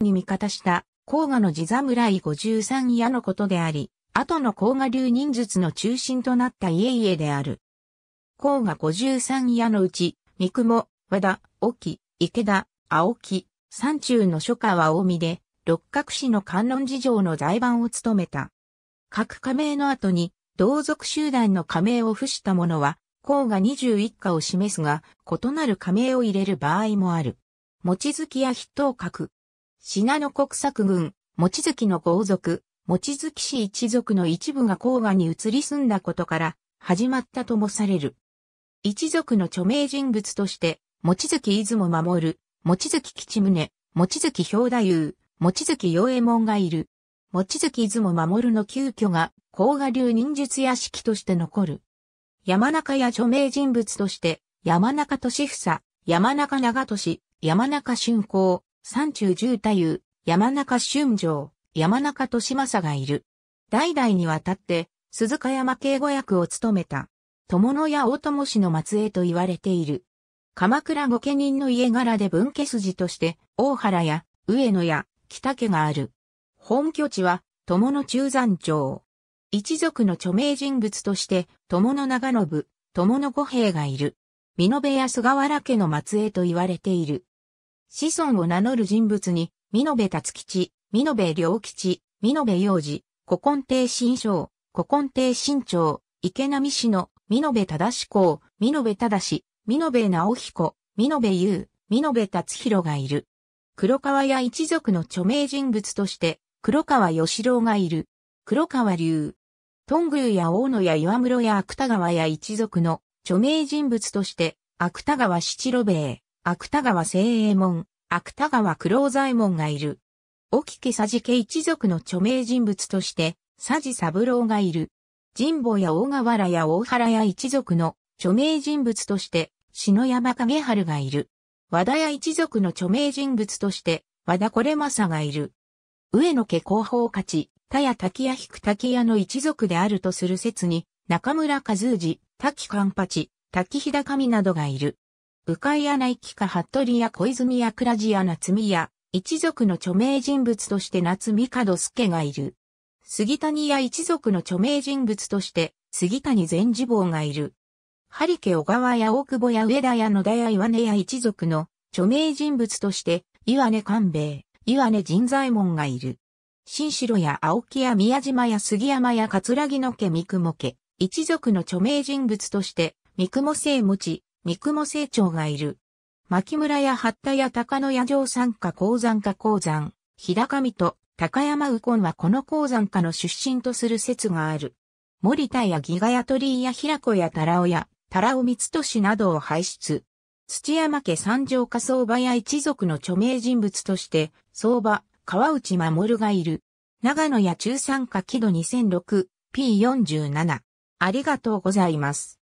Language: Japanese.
に味方した甲賀の地侍五十三夜のことであり、後の甲賀流忍術の中心となった家々である。甲賀五十三夜のうち、三雲、和田、沖、池田、青木、山中の初夏は大見で、六角市の観音事情の財番を務めた。各加盟の後に、同族集団の加盟を付した者は、甲賀二十一家を示すが、異なる加盟を入れる場合もある。餅月や筆頭く。信濃国策軍、望月の豪族、望月氏一族の一部が黄河に移り住んだことから始まったともされる。一族の著名人物として、望月出雲守、望月吉宗、望月兵太夫、望月陽右衛門がいる。望月出雲守の急遽が、甲賀流忍術屋敷として残る。山中や著名人物として、山中俊房、山中長俊、山中春光、山中重太夫、山中春城、山中俊政がいる。代々にわたって、鈴鹿山警護役を務めた。友野や大友氏の末裔と言われている。鎌倉御家人の家柄で分家筋として、大原や上野や北家がある。本拠地は、友野中山城。一族の著名人物として、友野長信、友野五平がいる。美濃部屋菅原家の末裔と言われている。子孫を名乗る人物に、美濃部達吉、美濃部良吉、美濃部洋二、古今亭新章、古今亭新長、池波市の、美濃部正公、美濃部正、美濃部直彦、美濃部優、美濃部達弘がいる。黒川や一族の著名人物として、黒川義郎がいる。黒川流。頓宮や大野や岩室や芥川や一族の著名人物として、芥川七郎兵衛、芥川清右衛門、芥川九郎左衛門がいる。沖家佐治家一族の著名人物として、佐治三郎がいる。神保や大河原や大原や一族の著名人物として、篠山影春がいる。和田屋一族の著名人物として、和田これまさがいる。上野家広報家地、田谷滝屋引く滝屋の一族であるとする説に、中村和氏、滝寛八、滝日高美などがいる。鵜飼穴行家服部や小泉や倉地や夏美や、一族の著名人物として夏美門助がいる。杉谷や一族の著名人物として、杉谷善次坊がいる。張家小川や大久保や上田や野田や岩根や一族の著名人物として、岩根官兵衛、岩根神左衛門がいる。新城や青木や宮島や杉山や桂木の家三雲家、一族の著名人物として、三雲聖持ち、三雲成長がいる。牧村や八田や高野や城山家鉱山家鉱山、日高見と高山右近はこの鉱山家の出身とする説がある。森田やギガヤトリーや平子や太郎や、太郎光俊などを輩出。土山家三条家相場や一族の著名人物として、相場、川内守がいる。長野や中山家木戸 2006P47。ありがとうございます。